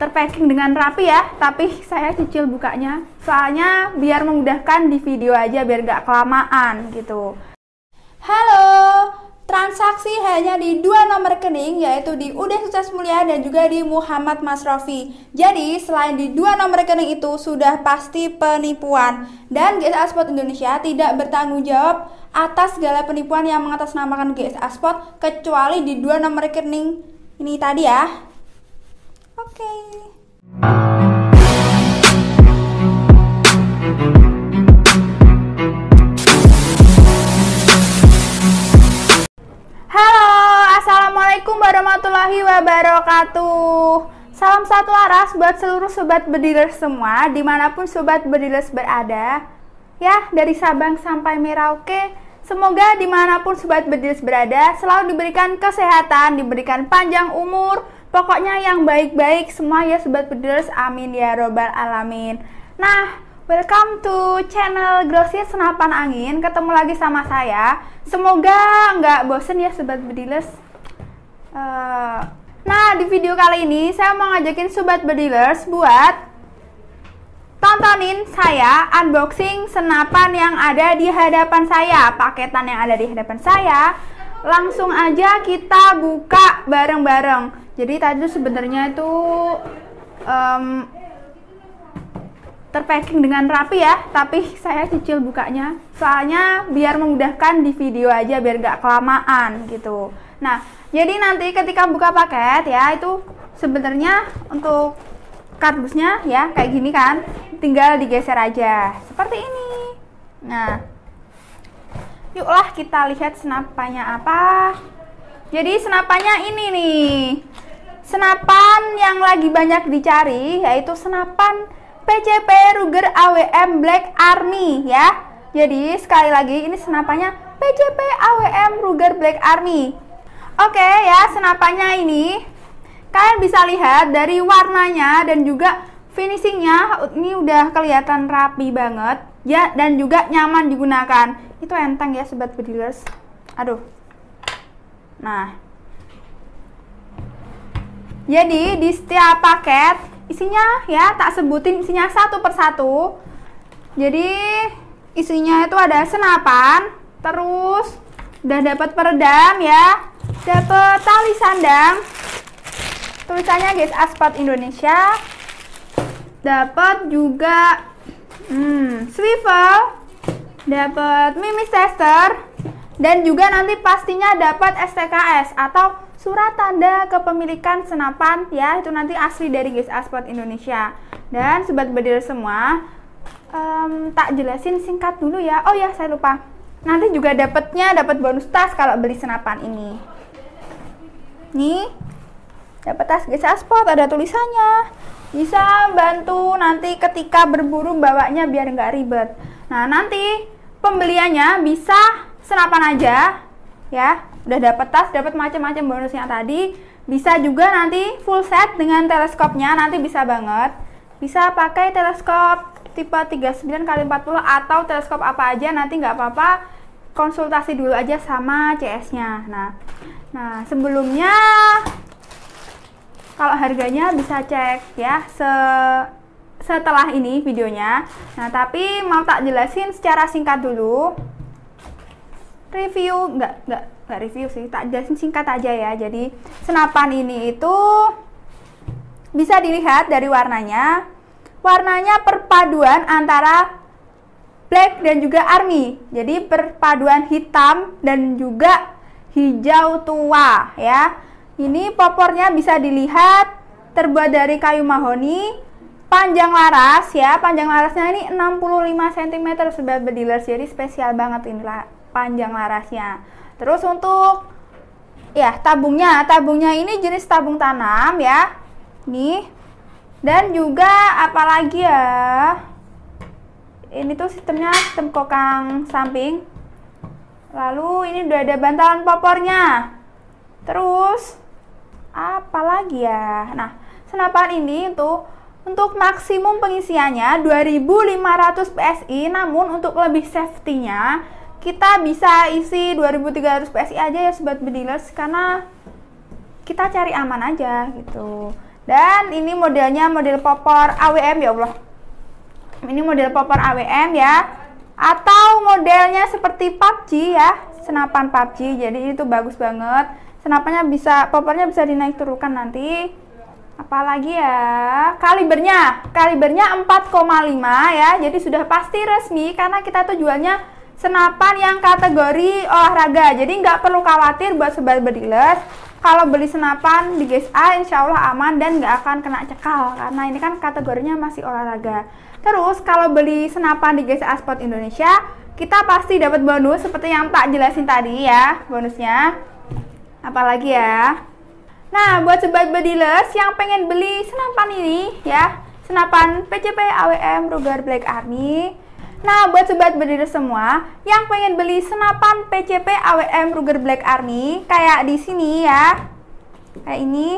terpacking dengan rapi ya tapi saya cicil bukanya soalnya biar memudahkan di video aja biar gak kelamaan gitu halo transaksi hanya di dua nomor rekening yaitu di Udah Sukses Mulia dan juga di Muhammad Mas Rofi jadi selain di dua nomor rekening itu sudah pasti penipuan dan GSA Sport Indonesia tidak bertanggung jawab atas segala penipuan yang mengatasnamakan GSA Sport kecuali di dua nomor rekening ini tadi ya okay. Halo, Assalamualaikum warahmatullahi wabarakatuh. Salam satu laras buat seluruh sobat bediler semua, dimanapun sobat bediler berada. Ya, dari Sabang sampai Merauke, semoga dimanapun sobat bediler berada, selalu diberikan kesehatan, diberikan panjang umur, Pokoknya yang baik-baik semua ya sobat Pedulis, Amin ya robbal alamin. Nah, Welcome to channel Grosir Senapan Angin. Ketemu lagi sama saya. Semoga nggak bosen ya sobat bediles. Uh, eh, nah di video kali ini saya mau ngajakin sobat bediles buat tontonin saya unboxing senapan yang ada di hadapan saya, paketan yang ada di hadapan saya. Langsung aja kita buka bareng-bareng jadi tadi sebenarnya itu um, terpacking dengan rapi ya tapi saya cicil bukanya soalnya biar memudahkan di video aja biar gak kelamaan gitu nah jadi nanti ketika buka paket ya itu sebenarnya untuk kardusnya ya kayak gini kan tinggal digeser aja seperti ini nah yuklah kita lihat senapanya apa jadi senapanya ini nih Senapan yang lagi banyak dicari yaitu senapan PCP Ruger AWM Black Army ya. Jadi sekali lagi ini senapannya PCP AWM Ruger Black Army. Oke ya, senapannya ini kalian bisa lihat dari warnanya dan juga finishingnya ini udah kelihatan rapi banget ya dan juga nyaman digunakan. Itu enteng ya sobat bedilers. Aduh. Nah, jadi di setiap paket isinya ya tak sebutin isinya satu persatu. Jadi isinya itu ada senapan, terus udah dapat peredam ya, dapat tali sandang. Tulisannya guys Aspat Indonesia. Dapat juga hmm, swivel, dapat mimis tester dan juga nanti pastinya dapat STKS atau surat tanda kepemilikan senapan ya itu nanti asli dari Guys Asport Indonesia dan sobat bedil semua um, tak jelasin singkat dulu ya oh ya saya lupa nanti juga dapatnya dapat bonus tas kalau beli senapan ini nih dapat tas Guys Asport ada tulisannya bisa bantu nanti ketika berburu bawanya biar nggak ribet nah nanti pembeliannya bisa senapan aja ya udah dapet tas, dapet macam-macam bonusnya tadi. Bisa juga nanti full set dengan teleskopnya, nanti bisa banget. Bisa pakai teleskop tipe 39 kali 40 atau teleskop apa aja nanti nggak apa-apa konsultasi dulu aja sama CS-nya. Nah, nah sebelumnya kalau harganya bisa cek ya se setelah ini videonya. Nah, tapi mau tak jelasin secara singkat dulu. Review nggak nggak nggak review sih tak jelasin singkat aja ya jadi senapan ini itu bisa dilihat dari warnanya warnanya perpaduan antara black dan juga army jadi perpaduan hitam dan juga hijau tua ya ini popornya bisa dilihat terbuat dari kayu mahoni panjang laras ya panjang larasnya ini 65 cm sebab bedilers jadi spesial banget inilah panjang larasnya Terus untuk ya tabungnya, tabungnya ini jenis tabung tanam ya. Nih. Dan juga apalagi ya? Ini tuh sistemnya sistem kokang samping. Lalu ini udah ada bantalan popornya. Terus apalagi ya? Nah, senapan ini tuh untuk maksimum pengisiannya 2500 PSI, namun untuk lebih safety-nya kita bisa isi 2300 PSI aja ya sobat bedilers karena kita cari aman aja gitu dan ini modelnya model popor AWM ya Allah ini model popor AWM ya atau modelnya seperti PUBG ya senapan PUBG jadi itu bagus banget senapannya bisa popornya bisa dinaik turukan nanti apalagi ya kalibernya kalibernya 4,5 ya jadi sudah pasti resmi karena kita tuh jualnya senapan yang kategori olahraga. Jadi nggak perlu khawatir buat sobat bedilers Kalau beli senapan di GSA insya Allah aman dan nggak akan kena cekal karena ini kan kategorinya masih olahraga. Terus kalau beli senapan di GSA Sport Indonesia kita pasti dapat bonus seperti yang tak jelasin tadi ya bonusnya. Apalagi ya. Nah, buat sobat bedilers yang pengen beli senapan ini ya, senapan PCP AWM Ruger Black Army Nah, buat sobat berdiri semua yang pengen beli senapan PCP AWM Ruger Black Army kayak di sini ya. Kayak ini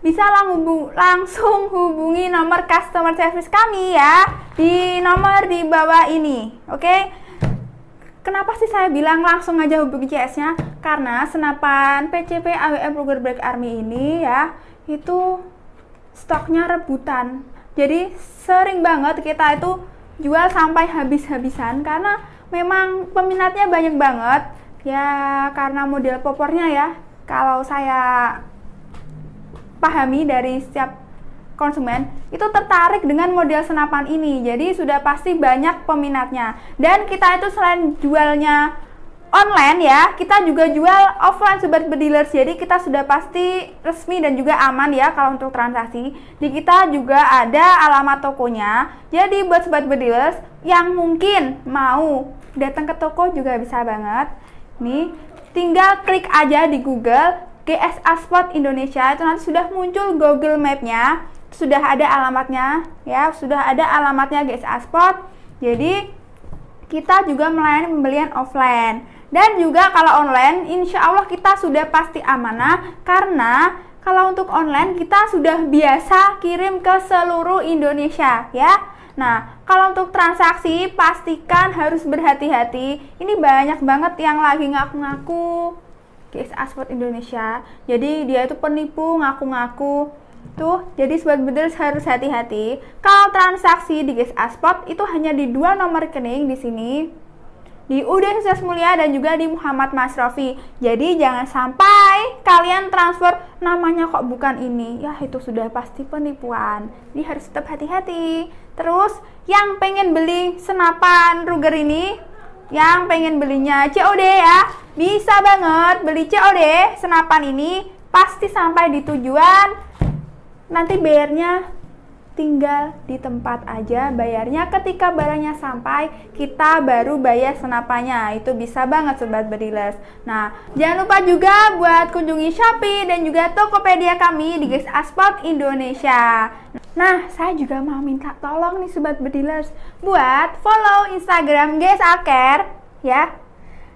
bisa hubung, langsung hubungi nomor customer service kami ya di nomor di bawah ini. Oke. Okay? Kenapa sih saya bilang langsung aja hubungi CS-nya? Karena senapan PCP AWM Ruger Black Army ini ya itu stoknya rebutan. Jadi sering banget kita itu jual sampai habis-habisan karena memang peminatnya banyak banget ya karena model popornya ya kalau saya pahami dari setiap konsumen itu tertarik dengan model senapan ini jadi sudah pasti banyak peminatnya dan kita itu selain jualnya online ya. Kita juga jual offline sobat bedilers Jadi kita sudah pasti resmi dan juga aman ya kalau untuk transaksi. Di kita juga ada alamat tokonya. Jadi buat sobat bedilers yang mungkin mau datang ke toko juga bisa banget. Nih, tinggal klik aja di Google GSA Spot Indonesia itu nanti sudah muncul Google Map-nya, sudah ada alamatnya ya, sudah ada alamatnya GSA Spot. Jadi kita juga melayani pembelian offline. Dan juga kalau online, insya Allah kita sudah pasti amanah karena kalau untuk online kita sudah biasa kirim ke seluruh Indonesia ya. Nah, kalau untuk transaksi pastikan harus berhati-hati. Ini banyak banget yang lagi ngaku-ngaku GS Asport Indonesia. Jadi dia itu penipu ngaku-ngaku. Tuh, jadi sobat bener harus hati-hati. Kalau transaksi di GS Asport itu hanya di dua nomor rekening di sini di UD Sukses Mulia dan juga di Muhammad Mas Rofi. Jadi jangan sampai kalian transfer namanya kok bukan ini. Ya itu sudah pasti penipuan. Jadi harus tetap hati-hati. Terus yang pengen beli senapan Ruger ini yang pengen belinya COD ya, bisa banget beli COD senapan ini pasti sampai di tujuan nanti bayarnya tinggal di tempat aja bayarnya ketika barangnya sampai kita baru bayar senapannya itu bisa banget sobat berilas nah jangan lupa juga buat kunjungi Shopee dan juga Tokopedia kami di Guys Aspot Indonesia Nah, saya juga mau minta tolong nih sobat bedilers buat follow Instagram Guys Aker ya.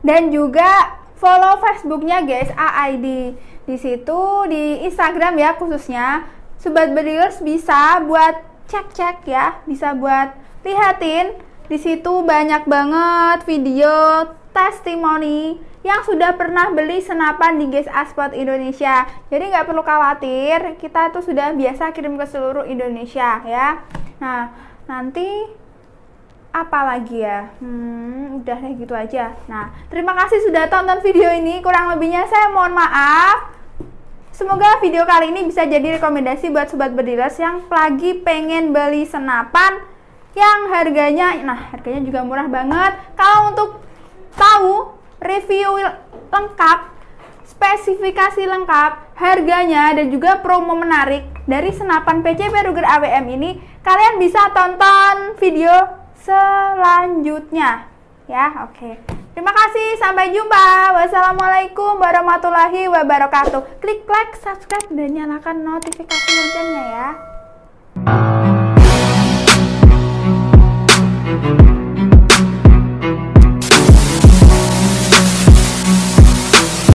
Dan juga follow Facebooknya Guys AID. Di situ di Instagram ya khususnya Sobat Believers bisa buat cek-cek ya, bisa buat lihatin di situ banyak banget video testimoni yang sudah pernah beli senapan di Guys Aspot Indonesia. Jadi nggak perlu khawatir, kita tuh sudah biasa kirim ke seluruh Indonesia ya. Nah, nanti apa lagi ya? Hmm, udah deh gitu aja. Nah, terima kasih sudah tonton video ini. Kurang lebihnya saya mohon maaf. Semoga video kali ini bisa jadi rekomendasi buat sobat berdilas yang lagi pengen beli senapan yang harganya, nah harganya juga murah banget. Kalau untuk tahu review lengkap, spesifikasi lengkap, harganya dan juga promo menarik dari senapan PCP Ruger AWM ini, kalian bisa tonton video selanjutnya. Ya, oke. Okay. Terima kasih, sampai jumpa. Wassalamualaikum warahmatullahi wabarakatuh. Klik like, subscribe, dan nyalakan notifikasi loncengnya ya.